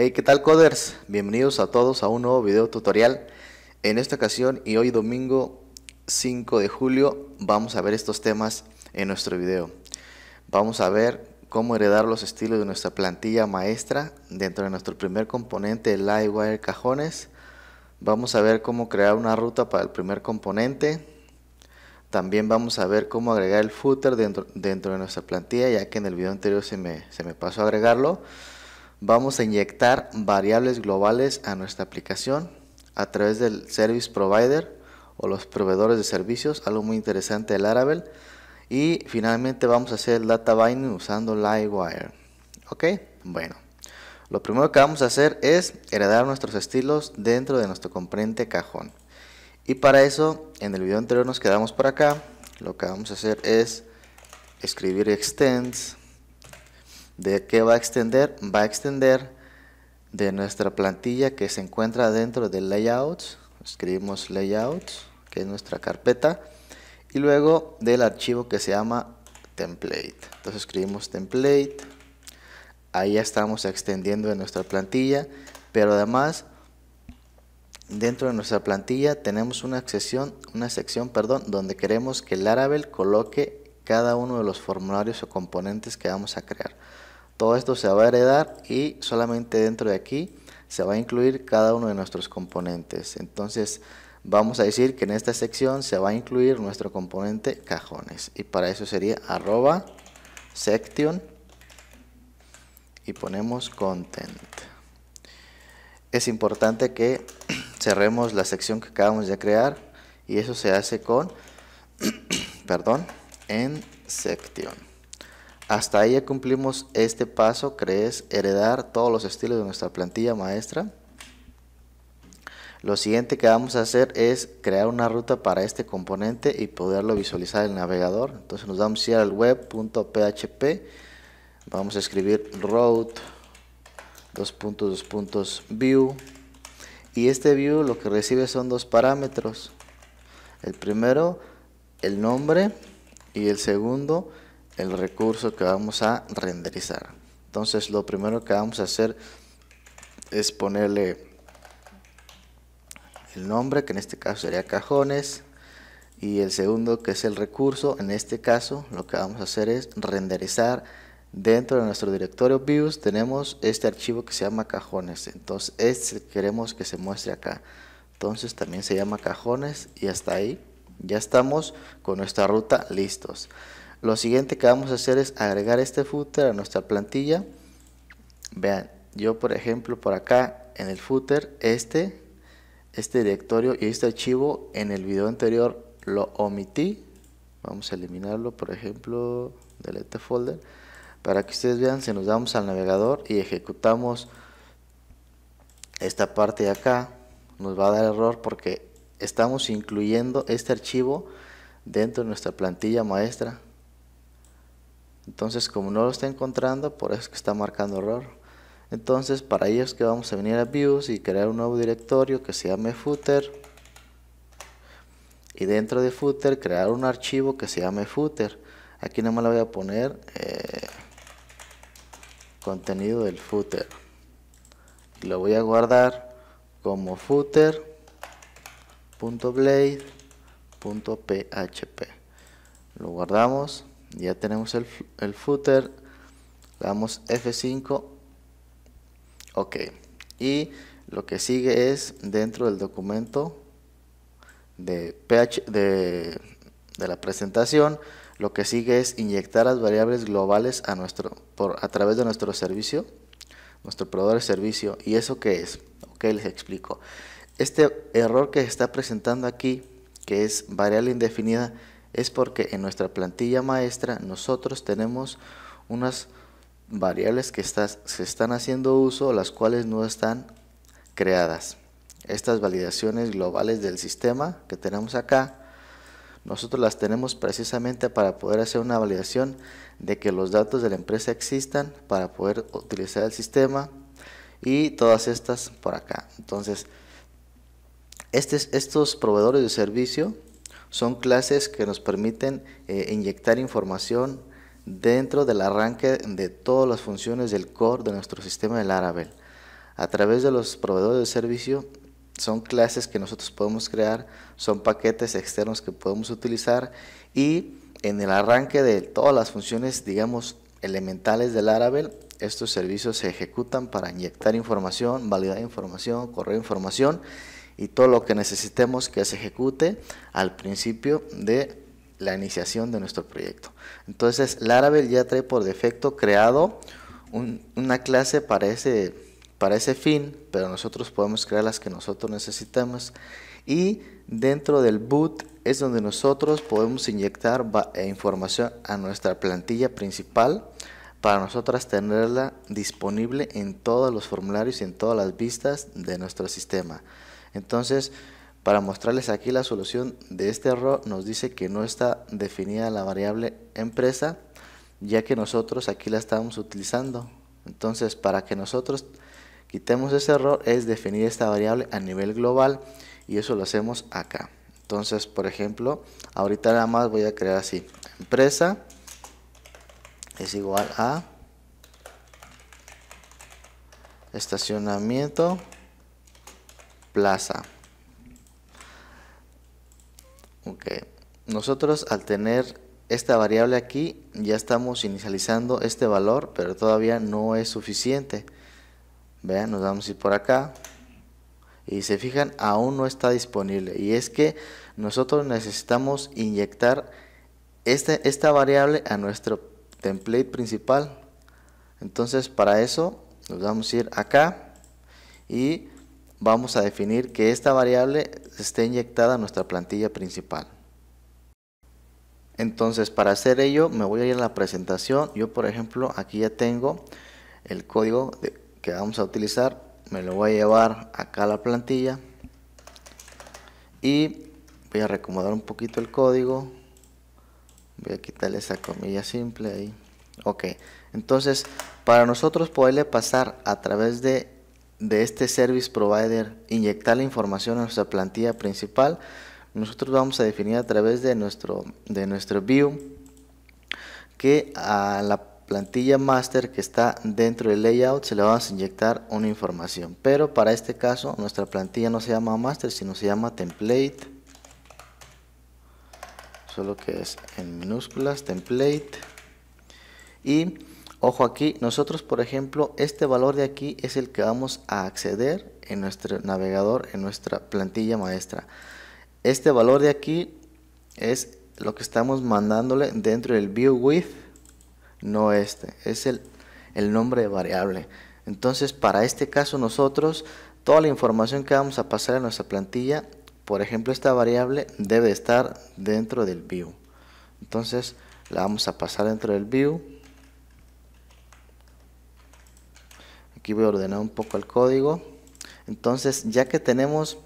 Hey, ¿qué tal coders? Bienvenidos a todos a un nuevo video tutorial. En esta ocasión y hoy domingo 5 de julio vamos a ver estos temas en nuestro video. Vamos a ver cómo heredar los estilos de nuestra plantilla maestra dentro de nuestro primer componente Lightwire Cajones. Vamos a ver cómo crear una ruta para el primer componente. También vamos a ver cómo agregar el footer dentro, de nuestra plantilla, ya que en el video anterior se me, se me pasó a agregarlo. Vamos a inyectar variables globales a nuestra aplicación a través del Service Provider o los proveedores de servicios, algo muy interesante de Laravel. Y finalmente vamos a hacer el data binding usando Livewire. Ok, bueno. Lo primero que vamos a hacer es heredar nuestros estilos dentro de nuestro componente cajón. Y para eso, en el video anterior nos quedamos por acá. Lo que vamos a hacer es escribir extends ¿De qué va a extender? Va a extender de nuestra plantilla que se encuentra dentro del layouts. Escribimos layouts, que es nuestra carpeta. Y luego del archivo que se llama template. Entonces escribimos template. Ahí ya estamos extendiendo de nuestra plantilla. Pero además, dentro de nuestra plantilla tenemos una sección, una sección perdón, donde queremos que Laravel coloque cada uno de los formularios o componentes que vamos a crear. Todo esto se va a heredar y solamente dentro de aquí se va a incluir cada uno de nuestros componentes. Entonces vamos a decir que en esta sección se va a incluir nuestro componente cajones y para eso sería arroba section y ponemos content. Es importante que cerremos la sección que acabamos de crear y eso se hace con, perdón, en section. Hasta ahí ya cumplimos este paso, crees heredar todos los estilos de nuestra plantilla maestra. Lo siguiente que vamos a hacer es crear una ruta para este componente y poderlo visualizar en el navegador. Entonces nos vamos a ir al web.php, vamos a escribir road, dos puntos, puntos, view. Y este view lo que recibe son dos parámetros. El primero, el nombre y el segundo, el el recurso que vamos a renderizar. Entonces lo primero que vamos a hacer es ponerle el nombre, que en este caso sería cajones, y el segundo que es el recurso, en este caso lo que vamos a hacer es renderizar dentro de nuestro directorio views tenemos este archivo que se llama cajones, entonces este queremos que se muestre acá, entonces también se llama cajones y hasta ahí ya estamos con nuestra ruta listos. Lo siguiente que vamos a hacer es agregar este footer a nuestra plantilla. Vean, yo por ejemplo por acá en el footer, este, este directorio y este archivo en el video anterior lo omití. Vamos a eliminarlo por ejemplo del este folder. Para que ustedes vean, si nos damos al navegador y ejecutamos esta parte de acá, nos va a dar error porque estamos incluyendo este archivo dentro de nuestra plantilla maestra entonces, como no lo está encontrando, por eso es que está marcando error. Entonces, para ello es que vamos a venir a Views y crear un nuevo directorio que se llame footer. Y dentro de footer, crear un archivo que se llame footer. Aquí nomás le voy a poner eh, contenido del footer. lo voy a guardar como footer.blade.php. Lo guardamos ya tenemos el, footer le damos F5 ok y lo que sigue es dentro del documento de, de, la presentación lo que sigue es inyectar las variables globales a, nuestro, por, a través de nuestro servicio nuestro proveedor de servicio y eso qué es ok les explico este error que se está presentando aquí que es variable indefinida es porque en nuestra plantilla maestra nosotros tenemos unas variables que se están haciendo uso, las cuales no están creadas. Estas validaciones globales del sistema que tenemos acá, nosotros las tenemos precisamente para poder hacer una validación de que los datos de la empresa existan para poder utilizar el sistema y todas estas por acá. Entonces, este estos proveedores de servicio son clases que nos permiten eh, inyectar información dentro del arranque de todas las funciones del core de nuestro sistema de Laravel. A través de los proveedores de servicio son clases que nosotros podemos crear, son paquetes externos que podemos utilizar y en el arranque de todas las funciones, digamos, elementales del Laravel, estos servicios se ejecutan para inyectar información, validar información, correr información y todo lo que necesitemos que se ejecute al principio de la iniciación de nuestro proyecto. Entonces, Laravel ya trae por defecto creado una clase para ese, para ese fin, pero nosotros podemos crear las que nosotros necesitamos. Y dentro del boot es donde nosotros podemos inyectar eh, información a nuestra plantilla principal para nosotros tenerla disponible en todos los formularios y en todas las vistas de nuestro sistema. Entonces, para mostrarles aquí la solución de este error, nos dice que no está definida la variable empresa, ya que nosotros aquí la estamos utilizando. Entonces, para que nosotros quitemos ese error, es definir esta variable a nivel global y eso lo hacemos acá. Entonces, por ejemplo, ahorita nada más voy a crear así, empresa es igual a estacionamiento plaza. Ok, nosotros al tener esta variable aquí ya estamos inicializando este valor, pero todavía no es suficiente. Vean, nos vamos a ir por acá. Y se fijan, aún no está disponible. Y es que nosotros necesitamos inyectar este, esta variable a nuestro template principal. Entonces para eso nos vamos a ir acá y vamos a definir que esta variable esté inyectada a nuestra plantilla principal. Entonces para hacer ello me voy a ir a la presentación. Yo por ejemplo aquí ya tengo el código que vamos a utilizar. Me lo voy a llevar acá a la plantilla. Y voy a recomodar un poquito el código. Voy a quitarle esa comilla simple ahí. Ok, entonces para nosotros poderle pasar a través de de este service provider inyectar la información a nuestra plantilla principal, nosotros vamos a definir a través de nuestro, de nuestro view que a la plantilla master que está dentro del layout se le vamos a inyectar una información. Pero para este caso nuestra plantilla no se llama master, sino se llama template. Solo que es en minúsculas, template. Y Ojo aquí, nosotros por ejemplo, este valor de aquí es el que vamos a acceder en nuestro navegador, en nuestra plantilla maestra. Este valor de aquí es lo que estamos mandándole dentro del view with, no este, es el, el nombre de variable. Entonces para este caso nosotros, toda la información que vamos a pasar a nuestra plantilla, por ejemplo esta variable debe estar dentro del view. Entonces la vamos a pasar dentro del view Aquí voy a ordenar un poco el código. Entonces, ya que tenemos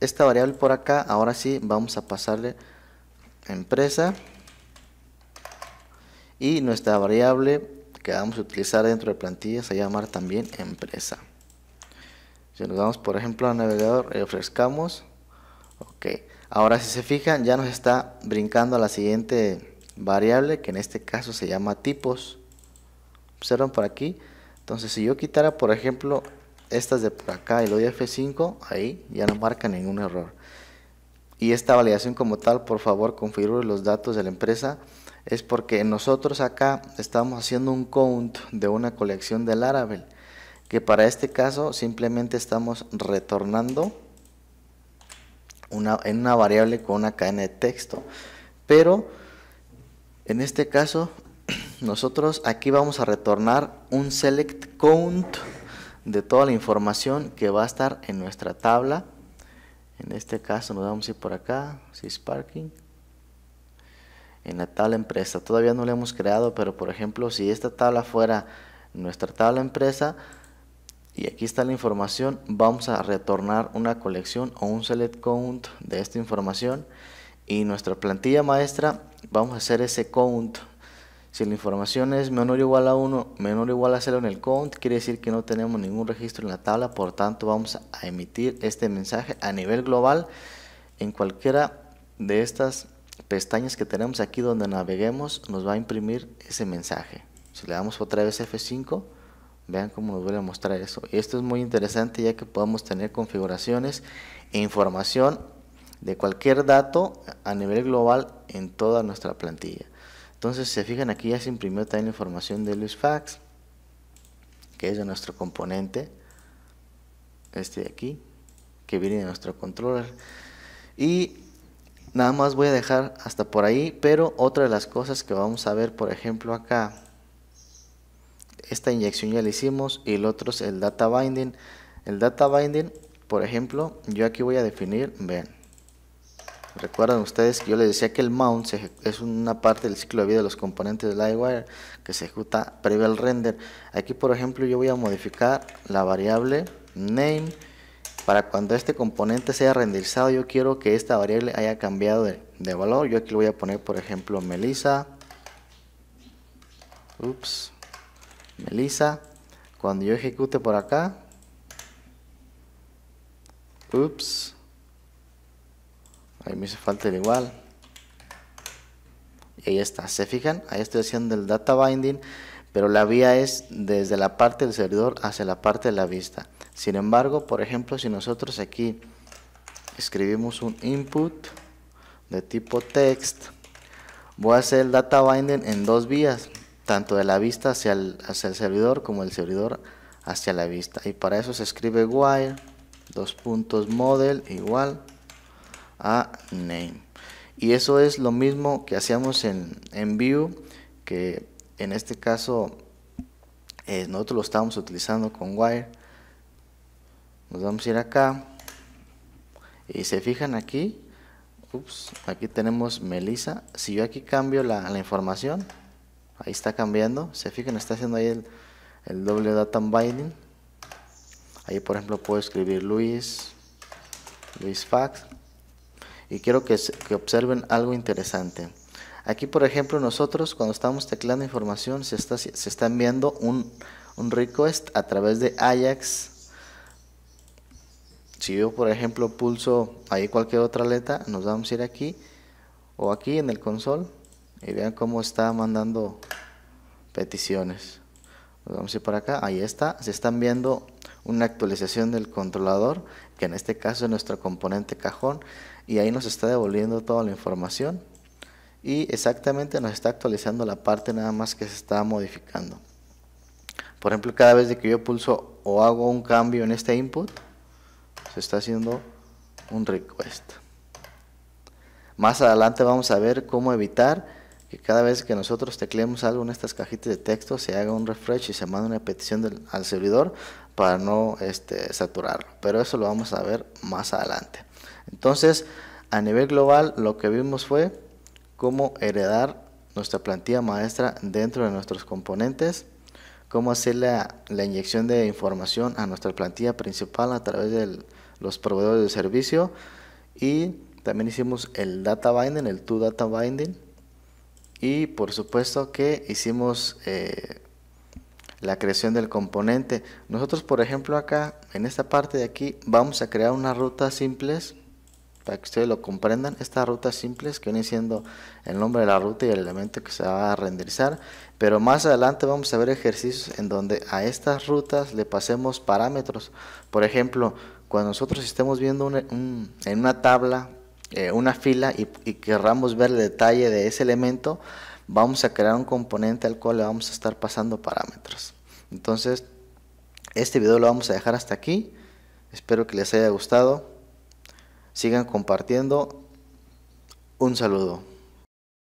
esta variable por acá, ahora sí vamos a pasarle empresa y nuestra variable que vamos a utilizar dentro de plantillas se llamar también empresa. Si nos vamos, por ejemplo, al navegador y ofrezcamos, ok. Ahora, si se fijan, ya nos está brincando a la siguiente variable que en este caso se llama tipos. Observen por aquí, entonces, si yo quitara, por ejemplo, estas de por acá y lo F5, ahí ya no marca ningún error. Y esta validación como tal, por favor, configure los datos de la empresa. Es porque nosotros acá estamos haciendo un count de una colección de Laravel. Que para este caso simplemente estamos retornando una, en una variable con una cadena de texto. Pero en este caso nosotros aquí vamos a retornar un select count de toda la información que va a estar en nuestra tabla. En este caso nos vamos a ir por acá, parking En la tabla empresa, todavía no la hemos creado, pero por ejemplo, si esta tabla fuera nuestra tabla empresa y aquí está la información, vamos a retornar una colección o un select count de esta información y nuestra plantilla maestra vamos a hacer ese count si la información es menor o igual a 1, menor o igual a 0 en el count, quiere decir que no tenemos ningún registro en la tabla, por tanto vamos a emitir este mensaje a nivel global en cualquiera de estas pestañas que tenemos aquí donde naveguemos, nos va a imprimir ese mensaje. Si le damos otra vez F5, vean cómo nos vuelve a mostrar eso. esto es muy interesante ya que podemos tener configuraciones e información de cualquier dato a nivel global en toda nuestra plantilla. Entonces, se fijan aquí ya se imprimió también la información de Fax, que es de nuestro componente, este de aquí, que viene de nuestro controller. Y nada más voy a dejar hasta por ahí, pero otra de las cosas que vamos a ver, por ejemplo, acá, esta inyección ya la hicimos y el otro es el data binding. El data binding, por ejemplo, yo aquí voy a definir, vean, Recuerdan ustedes que yo les decía que el mount es una parte del ciclo de vida de los componentes de Livewire que se ejecuta previo al render. Aquí, por ejemplo, yo voy a modificar la variable name para cuando este componente sea renderizado. Yo quiero que esta variable haya cambiado de, valor. Yo aquí le voy a poner, por ejemplo, Melissa. Ups, Melissa. Cuando yo ejecute por acá, ups me hizo falta el igual y ahí está, se fijan, ahí estoy haciendo el data binding pero la vía es desde la parte del servidor hacia la parte de la vista sin embargo, por ejemplo, si nosotros aquí escribimos un input de tipo text voy a hacer el data binding en dos vías tanto de la vista hacia el, hacia el servidor como el servidor hacia la vista y para eso se escribe wire dos puntos model igual a name. Y eso es lo mismo que hacíamos en, en view que en este caso eh, nosotros lo estábamos utilizando con Wire. Nos vamos a ir acá. Y se fijan aquí, aquí tenemos Melissa. Si yo aquí cambio la, información, ahí está cambiando. Se fijan, está haciendo ahí el, el doble data binding. Ahí por ejemplo puedo escribir Luis, Luis Fax y quiero que, observen algo interesante. Aquí, por ejemplo, nosotros cuando estamos teclando información se está, se enviando un, un request a través de Ajax. Si yo, por ejemplo, pulso ahí cualquier otra letra, nos vamos a ir aquí o aquí en el console y vean cómo está mandando peticiones. Nos vamos a ir para acá, ahí está, se están viendo una actualización del controlador, que en este caso es nuestro componente cajón, y ahí nos está devolviendo toda la información y exactamente nos está actualizando la parte nada más que se está modificando. Por ejemplo, cada vez que yo pulso o hago un cambio en este input, se está haciendo un request. Más adelante vamos a ver cómo evitar que cada vez que nosotros tecleemos algo en estas cajitas de texto se haga un refresh y se manda una petición al servidor para no este, saturarlo. Pero eso lo vamos a ver más adelante. Entonces, a nivel global, lo que vimos fue cómo heredar nuestra plantilla maestra dentro de nuestros componentes, cómo hacer la, inyección de información a nuestra plantilla principal a través de los proveedores de servicio y también hicimos el data binding, el to data binding y por supuesto que hicimos eh, la creación del componente. Nosotros por ejemplo acá en esta parte de aquí vamos a crear una ruta simples para que ustedes lo comprendan, estas rutas simples que vienen siendo el nombre de la ruta y el elemento que se va a renderizar, pero más adelante vamos a ver ejercicios en donde a estas rutas le pasemos parámetros, por ejemplo, cuando nosotros estemos viendo en una tabla eh, una fila y, y querramos ver el detalle de ese elemento, vamos a crear un componente al cual le vamos a estar pasando parámetros. Entonces, este video lo vamos a dejar hasta aquí. Espero que les haya gustado. Sigan compartiendo. Un saludo.